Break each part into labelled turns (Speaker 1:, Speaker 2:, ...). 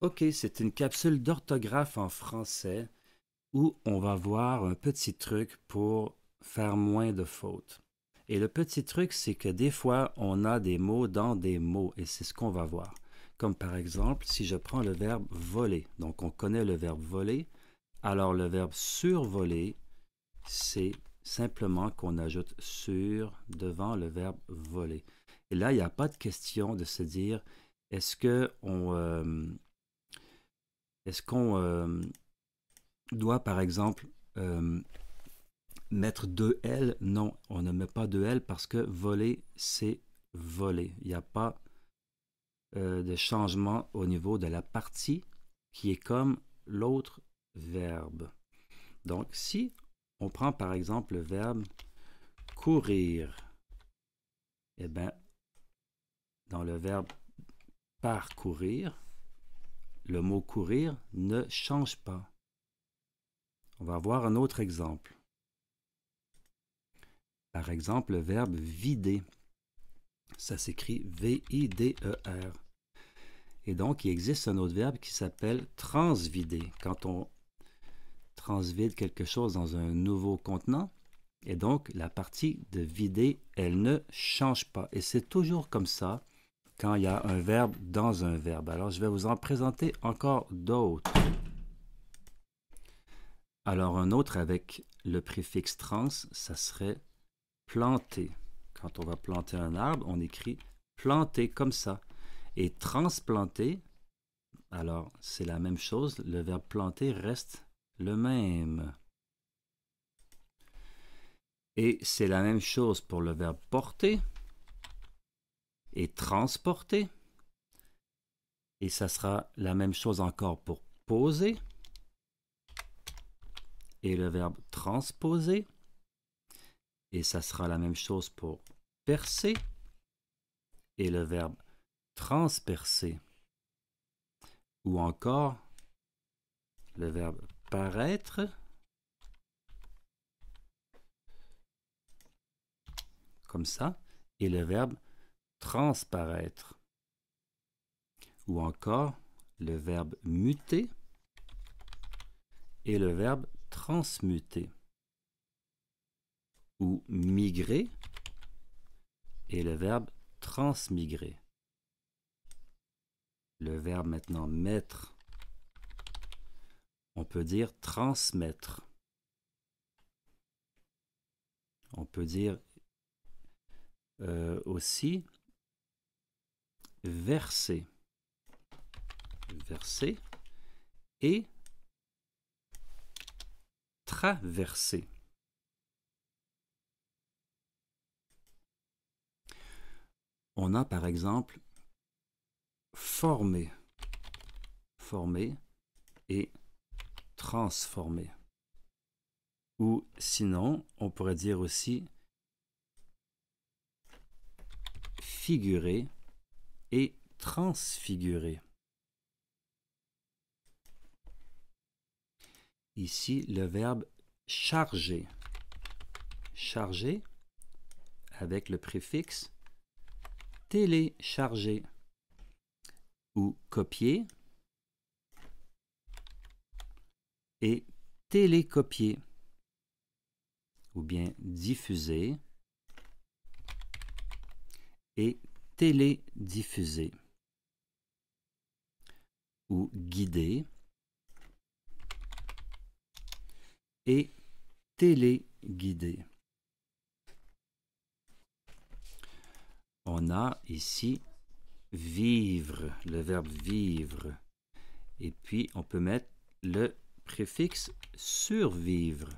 Speaker 1: Ok, c'est une capsule d'orthographe en français où on va voir un petit truc pour faire moins de fautes. Et le petit truc, c'est que des fois, on a des mots dans des mots et c'est ce qu'on va voir. Comme par exemple, si je prends le verbe voler, donc on connaît le verbe voler, alors le verbe survoler, c'est simplement qu'on ajoute sur devant le verbe voler. Et là, il n'y a pas de question de se dire est-ce que on, euh, est-ce qu'on euh, doit, par exemple, euh, mettre deux L Non, on ne met pas deux L parce que voler, c'est voler. Il n'y a pas euh, de changement au niveau de la partie qui est comme l'autre verbe. Donc, si on prend par exemple le verbe courir, eh bien, dans le verbe parcourir, le mot courir ne change pas. On va voir un autre exemple. Par exemple, le verbe vider. Ça s'écrit V-I-D-E-R. Et donc, il existe un autre verbe qui s'appelle transvider. Quand on transvide quelque chose dans un nouveau contenant, et donc la partie de vider, elle ne change pas. Et c'est toujours comme ça quand il y a un verbe dans un verbe. Alors, je vais vous en présenter encore d'autres. Alors, un autre avec le préfixe trans, ça serait planter. Quand on va planter un arbre, on écrit planter comme ça. Et transplanter, alors c'est la même chose, le verbe planter reste le même. Et c'est la même chose pour le verbe porter et transporter. Et ça sera la même chose encore pour poser. Et le verbe transposer. Et ça sera la même chose pour percer. Et le verbe transpercer. Ou encore le verbe paraître. Comme ça. Et le verbe transparaître. Ou encore le verbe muter et le verbe transmuter. Ou migrer et le verbe transmigrer. Le verbe maintenant mettre, on peut dire transmettre. On peut dire euh, aussi verser. Verser et traverser. On a par exemple former, former et transformer. Ou sinon, on pourrait dire aussi figurer et transfiguré. Ici, le verbe charger. Charger avec le préfixe télécharger ou copier et télécopier ou bien diffuser et télédiffuser ou guider et téléguider. On a ici vivre, le verbe vivre. Et puis, on peut mettre le préfixe survivre.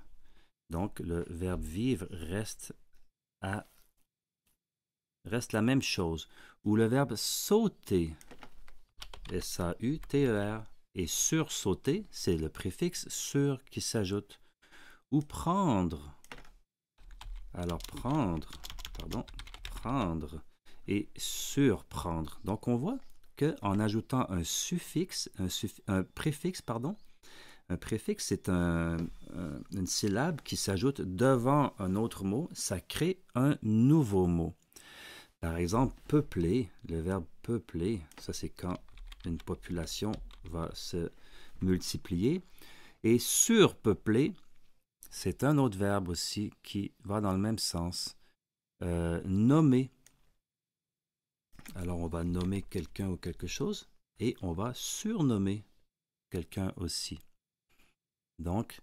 Speaker 1: Donc, le verbe vivre reste à reste la même chose, où le verbe sauter, S-A-U-T-E-R, et sursauter, c'est le préfixe sur qui s'ajoute, ou prendre. Alors prendre, pardon, prendre et surprendre. Donc on voit qu'en ajoutant un suffixe, un, préfixe, pardon, un préfixe, c'est une syllabe qui s'ajoute devant un autre mot, ça crée un nouveau mot. Par exemple, peupler, le verbe peupler, ça c'est quand une population va se multiplier. Et surpeupler, c'est un autre verbe aussi qui va dans le même sens. Euh, nommer. Alors on va nommer quelqu'un ou quelque chose et on va surnommer quelqu'un aussi. Donc,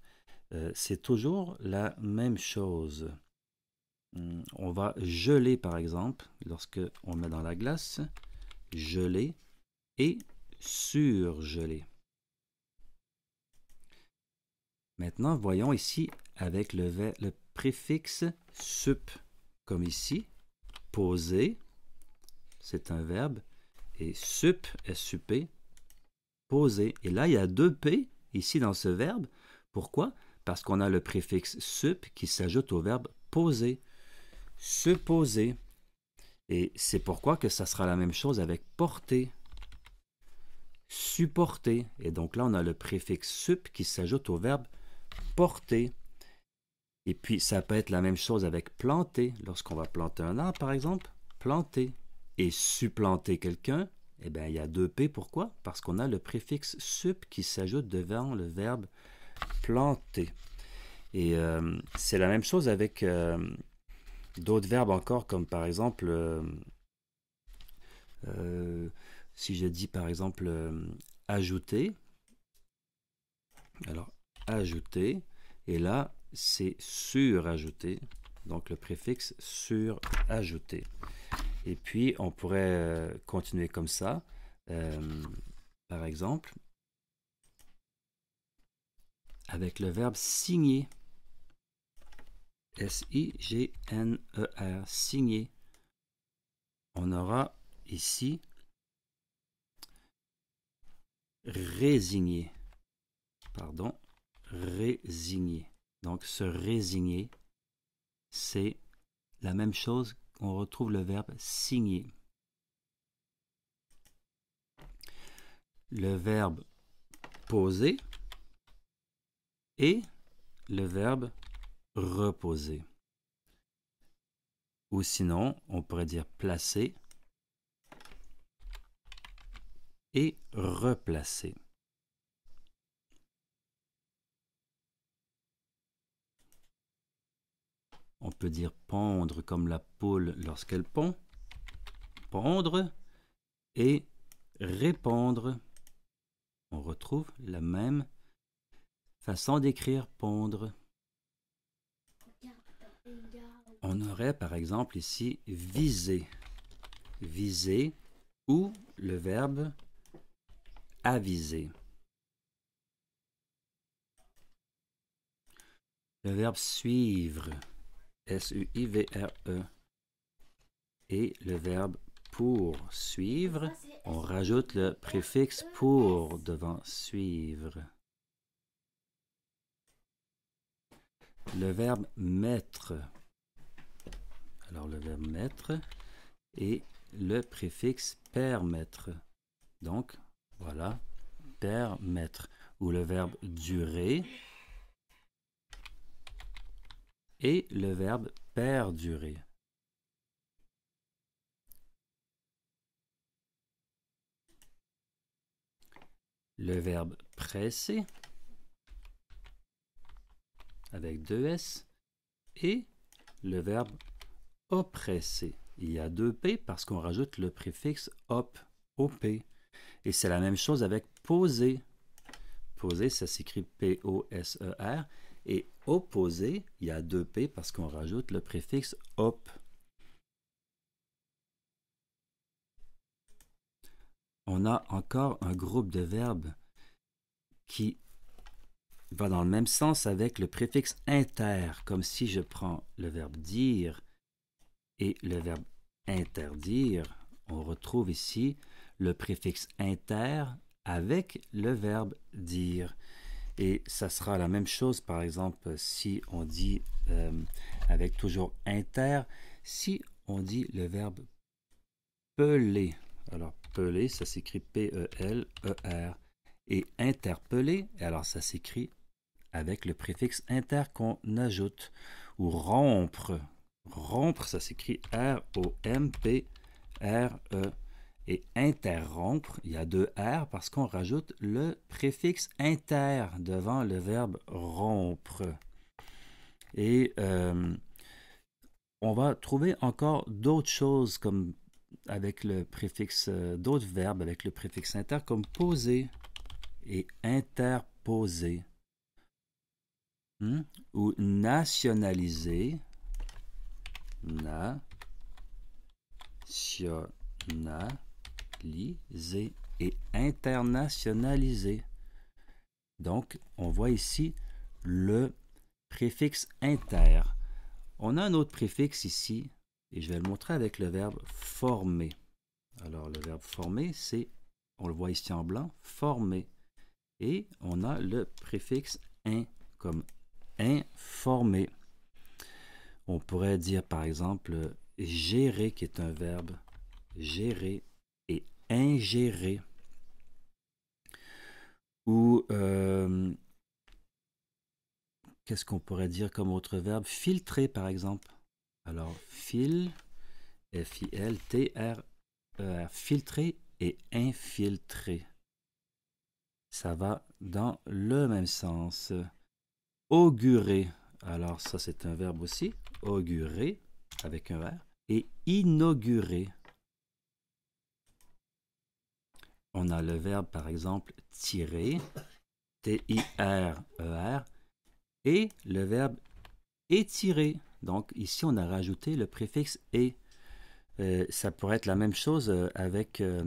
Speaker 1: euh, c'est toujours la même chose. Hum, on va geler par exemple, lorsque on met dans la glace, geler et surgeler. Maintenant, voyons ici avec le, préfixe sup, comme ici, poser, c'est un verbe, et sup, sup, poser. Et là, il y a deux p ici dans ce verbe. Pourquoi? Parce qu'on a le préfixe sup qui s'ajoute au verbe poser se Et c'est pourquoi que ça sera la même chose avec porter, supporter. Et donc là, on a le préfixe sup qui s'ajoute au verbe porter. Et puis, ça peut être la même chose avec planter. Lorsqu'on va planter un arbre, par exemple, planter et supplanter quelqu'un, eh bien, il y a deux P. Pourquoi? Parce qu'on a le préfixe sup qui s'ajoute devant le verbe planter. Et euh, c'est la même chose avec... Euh, d'autres verbes encore, comme par exemple, euh, euh, si je dis par exemple euh, ajouter, alors ajouter, et là c'est surajouter, donc le préfixe surajouter. Et puis on pourrait continuer comme ça, par exemple, avec le verbe signer. S-I-G-N-E-R, signé. On aura ici résigné. Pardon, résigné. Donc se résigner, c'est la même chose qu'on retrouve le verbe signer. Le verbe poser et le verbe reposer. Ou sinon, on pourrait dire placer et replacer. On peut dire pondre comme la poule lorsqu'elle pond, pondre et répandre On retrouve la même façon d'écrire pondre on aurait par exemple ici viser, viser ou le verbe aviser. Le verbe suivre, S-U-I-V-R-E, et le verbe pour suivre, on rajoute le préfixe pour devant suivre. Le verbe mettre, le verbe mettre et le préfixe permettre. Donc voilà, permettre. Ou le verbe durer et le verbe perdurer. Le verbe presser avec deux S et le verbe oppressé. Il y a deux P parce qu'on rajoute le préfixe op, op. Et c'est la même chose avec poser. Poser, ça s'écrit P-O-S-E-R. Et opposer, il y a deux P parce qu'on rajoute le préfixe op. On a encore un groupe de verbes qui va dans le même sens avec le préfixe inter, comme si je prends le verbe dire et le verbe interdire, on retrouve ici le préfixe inter avec le verbe dire. Et ça sera la même chose, par exemple, si on dit euh, avec toujours inter, si on dit le verbe peler. Alors, peler, ça s'écrit P-E-L-E-R. Et interpeller, alors ça s'écrit avec le préfixe inter qu'on ajoute. Ou rompre, rompre, ça s'écrit R-O-M-P-R-E. Et interrompre, il y a deux R parce qu'on rajoute le préfixe inter devant le verbe rompre. Et euh, on va trouver encore d'autres choses comme avec le préfixe, euh, d'autres verbes avec le préfixe inter comme poser et interposer. Hmm? Ou nationaliser nationaliser et internationalisé. Donc, on voit ici le préfixe inter. On a un autre préfixe ici, et je vais le montrer avec le verbe former. Alors, le verbe former, c'est, on le voit ici en blanc, former. Et on a le préfixe in, comme informer. On pourrait dire par exemple gérer qui est un verbe. Gérer et ingérer. Ou euh, qu'est-ce qu'on pourrait dire comme autre verbe Filtrer par exemple. Alors fil, f i l t e Filtrer et infiltrer. Ça va dans le même sens. Augurer. Alors ça c'est un verbe aussi augurer avec un R et inaugurer. On a le verbe par exemple tirer, T-I-R-E-R, e et le verbe étirer. Donc ici on a rajouté le préfixe et. Euh, ça pourrait être la même chose euh, avec, euh,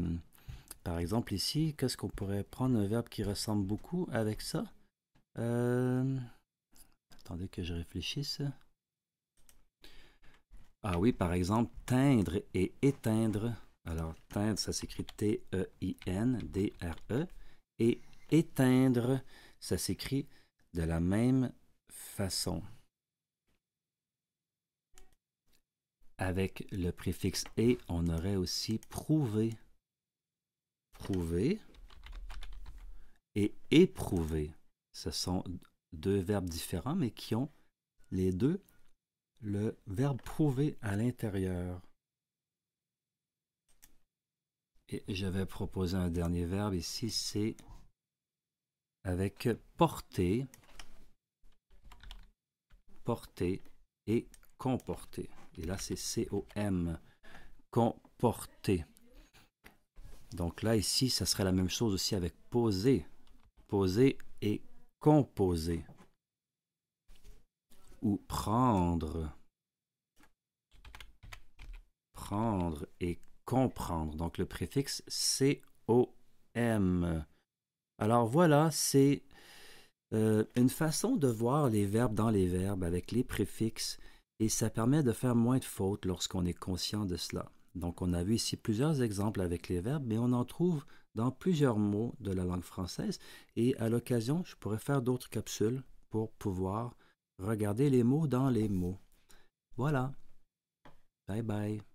Speaker 1: par exemple ici, qu'est-ce qu'on pourrait prendre un verbe qui ressemble beaucoup avec ça Attendez que je réfléchisse. Ah oui, par exemple, teindre et éteindre. Alors, teindre, ça s'écrit T-E-I-N-D-R-E. E. et éteindre, ça s'écrit de la même façon. Avec le préfixe « et », on aurait aussi « prouver ».« Prouver » et « éprouver ». Ce sont deux verbes différents, mais qui ont les deux le verbe prouver à l'intérieur. Et j'avais proposé un dernier verbe ici, c'est avec porter, porter et comporter. Et là, c'est C-O-M, comporter. Donc là, ici, ça serait la même chose aussi avec poser, poser et composer ou prendre. Prendre et comprendre. Donc le préfixe c-o-m. Alors voilà, c'est euh, une façon de voir les verbes dans les verbes avec les préfixes et ça permet de faire moins de fautes lorsqu'on est conscient de cela. Donc on a vu ici plusieurs exemples avec les verbes, mais on en trouve dans plusieurs mots de la langue française et à l'occasion, je pourrais faire d'autres capsules pour pouvoir Regardez les mots dans les mots. Voilà. Bye bye.